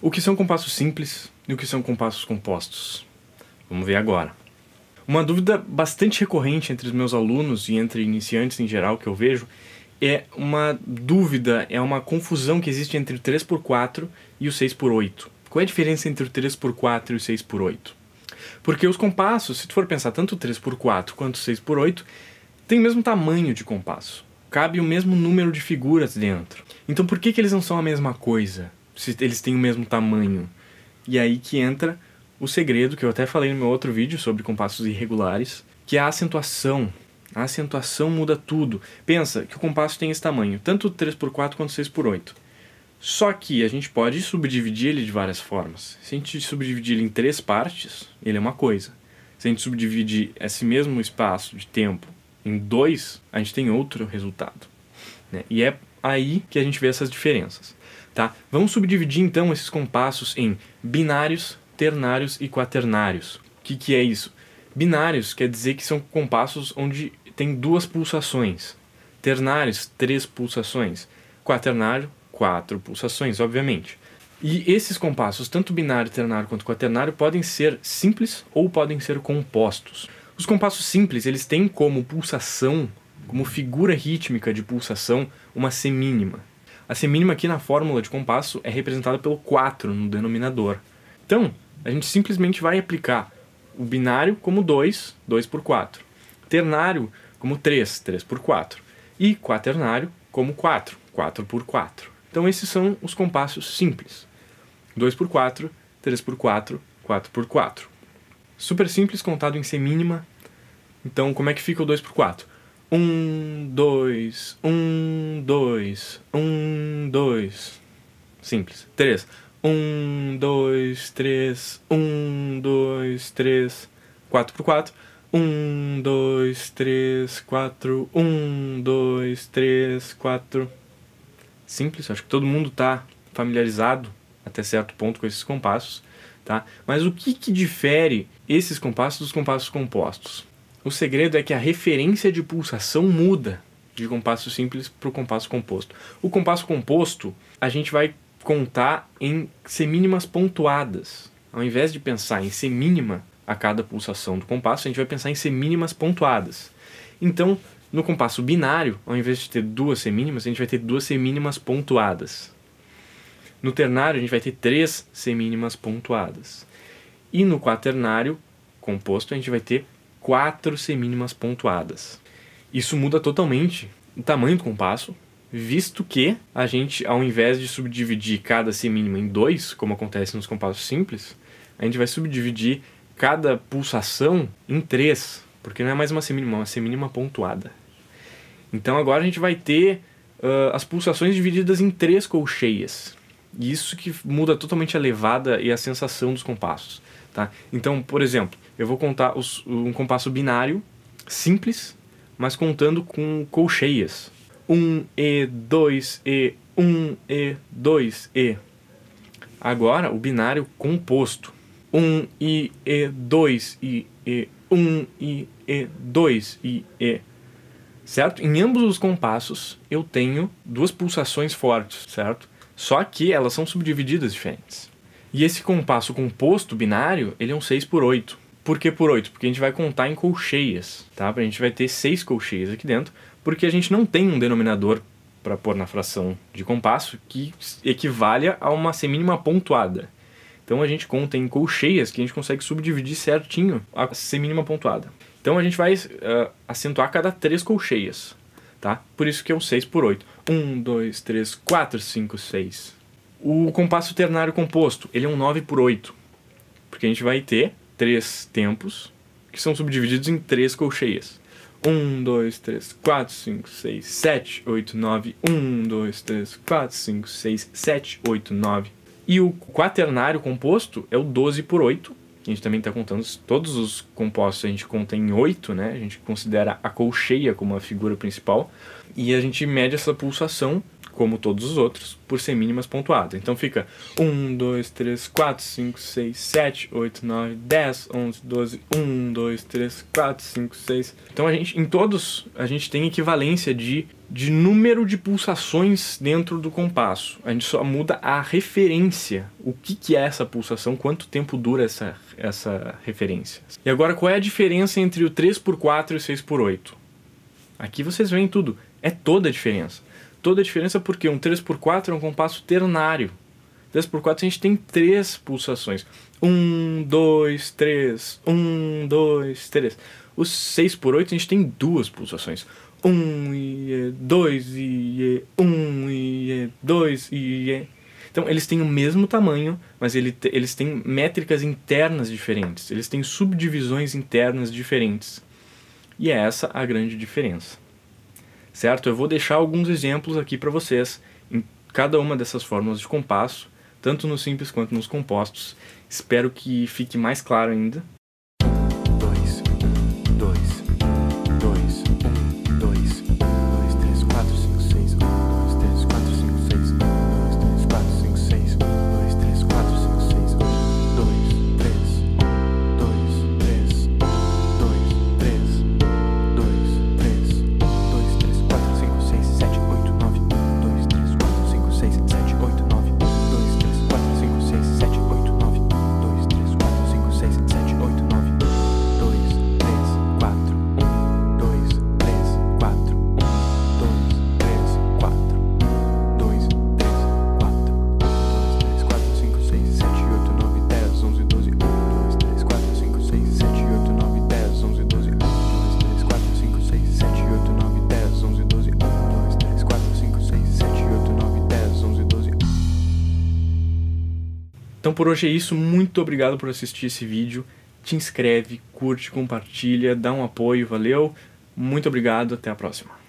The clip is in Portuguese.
O que são compassos simples e o que são compassos compostos? Vamos ver agora. Uma dúvida bastante recorrente entre os meus alunos e entre iniciantes em geral que eu vejo é uma dúvida, é uma confusão que existe entre o 3x4 e o 6x8. Qual é a diferença entre o 3x4 e o 6x8? Porque os compassos, se tu for pensar tanto o 3x4 quanto o 6x8, tem o mesmo tamanho de compasso. Cabe o mesmo número de figuras dentro. Então por que, que eles não são a mesma coisa? se eles têm o mesmo tamanho. E aí que entra o segredo que eu até falei no meu outro vídeo sobre compassos irregulares, que é a acentuação. A acentuação muda tudo. Pensa que o compasso tem esse tamanho, tanto 3x4 quanto 6x8. Só que a gente pode subdividir ele de várias formas. Se a gente subdividir ele em três partes, ele é uma coisa. Se a gente subdividir esse mesmo espaço de tempo em dois, a gente tem outro resultado. Né? E é aí que a gente vê essas diferenças. Tá? Vamos subdividir então esses compassos em binários, ternários e quaternários. O que, que é isso? Binários quer dizer que são compassos onde tem duas pulsações. Ternários, três pulsações. Quaternário, quatro pulsações, obviamente. E esses compassos, tanto binário, ternário quanto quaternário, podem ser simples ou podem ser compostos. Os compassos simples, eles têm como pulsação, como figura rítmica de pulsação, uma semínima. A semínima aqui na fórmula de compasso é representada pelo 4 no denominador. Então, a gente simplesmente vai aplicar o binário como 2, 2 por 4. Ternário como 3, 3 por 4. E quaternário como 4, 4 por 4. Então esses são os compassos simples. 2 por 4, 3 por 4, 4 por 4. Super simples contado em semínima. Então como é que fica o 2 por 4? Um, dois, um, dois, um, dois. Simples. Três. Um, dois, três, um, dois, três. Quatro por quatro. Um, dois, três, quatro. Um, dois, três, quatro. Simples. Acho que todo mundo está familiarizado até certo ponto com esses compassos, tá? Mas o que que difere esses compassos dos compassos compostos? O segredo é que a referência de pulsação muda de compasso simples para o compasso composto. O compasso composto a gente vai contar em semínimas pontuadas. Ao invés de pensar em semínima a cada pulsação do compasso, a gente vai pensar em semínimas pontuadas. Então, no compasso binário, ao invés de ter duas semínimas, a gente vai ter duas semínimas pontuadas. No ternário, a gente vai ter três semínimas pontuadas. E no quaternário composto, a gente vai ter quatro semínimas pontuadas. Isso muda totalmente o tamanho do compasso, visto que a gente, ao invés de subdividir cada semínima em dois, como acontece nos compassos simples, a gente vai subdividir cada pulsação em três, porque não é mais uma semínima, é uma semínima pontuada. Então agora a gente vai ter uh, as pulsações divididas em três colcheias. E isso que muda totalmente a levada e a sensação dos compassos. Tá? Então, por exemplo, eu vou contar os, um compasso binário, simples, mas contando com colcheias. 1 um, e 2 e 1 um, e 2 e. Agora o binário composto. 1 um, e e 2 e e 1 e e 2 e e. Certo? Em ambos os compassos eu tenho duas pulsações fortes, certo? Só que elas são subdivididas diferentes. E esse compasso composto binário, ele é um 6 por 8. Por que por 8? Porque a gente vai contar em colcheias, tá? A gente vai ter seis colcheias aqui dentro, porque a gente não tem um denominador para pôr na fração de compasso que equivale a uma semínima pontuada. Então a gente conta em colcheias que a gente consegue subdividir certinho a semínima pontuada. Então a gente vai uh, acentuar cada três colcheias tá? Por isso que é um 6 por 8. 1, 2, 3, 4, 5, 6. O compasso ternário composto, ele é um 9 por 8. Porque a gente vai ter três tempos que são subdivididos em três colcheias. 1, 2, 3, 4, 5, 6, 7, 8, 9. 1, 2, 3, 4, 5, 6, 7, 8, 9. E o quaternário composto é o 12 por 8, que a gente também está contando todos os compostos, a gente conta em oito, né? A gente considera a colcheia como a figura principal e a gente mede essa pulsação como todos os outros, por mínimas pontuadas. Então fica 1, 2, 3, 4, 5, 6, 7, 8, 9, 10, 11, 12, 1, 2, 3, 4, 5, 6. Então a gente, em todos, a gente tem equivalência de de número de pulsações dentro do compasso. A gente só muda a referência. O que, que é essa pulsação? Quanto tempo dura essa, essa referência? E agora, qual é a diferença entre o 3x4 e o 6x8? Aqui vocês veem tudo. É toda a diferença. Toda a diferença porque um 3x4 é um compasso ternário. 3x4 a gente tem três pulsações. 1, 2, 3. 1, 2, 3. O 6x8 a gente tem duas pulsações. 1 um e é 2 e é 1 um, e é 2 e é... Então eles têm o mesmo tamanho, mas ele, eles têm métricas internas diferentes, eles têm subdivisões internas diferentes. E é essa a grande diferença. Certo? Eu vou deixar alguns exemplos aqui para vocês em cada uma dessas fórmulas de compasso, tanto nos simples quanto nos compostos. Espero que fique mais claro ainda. Então por hoje é isso, muito obrigado por assistir esse vídeo. Te inscreve, curte, compartilha, dá um apoio, valeu. Muito obrigado, até a próxima.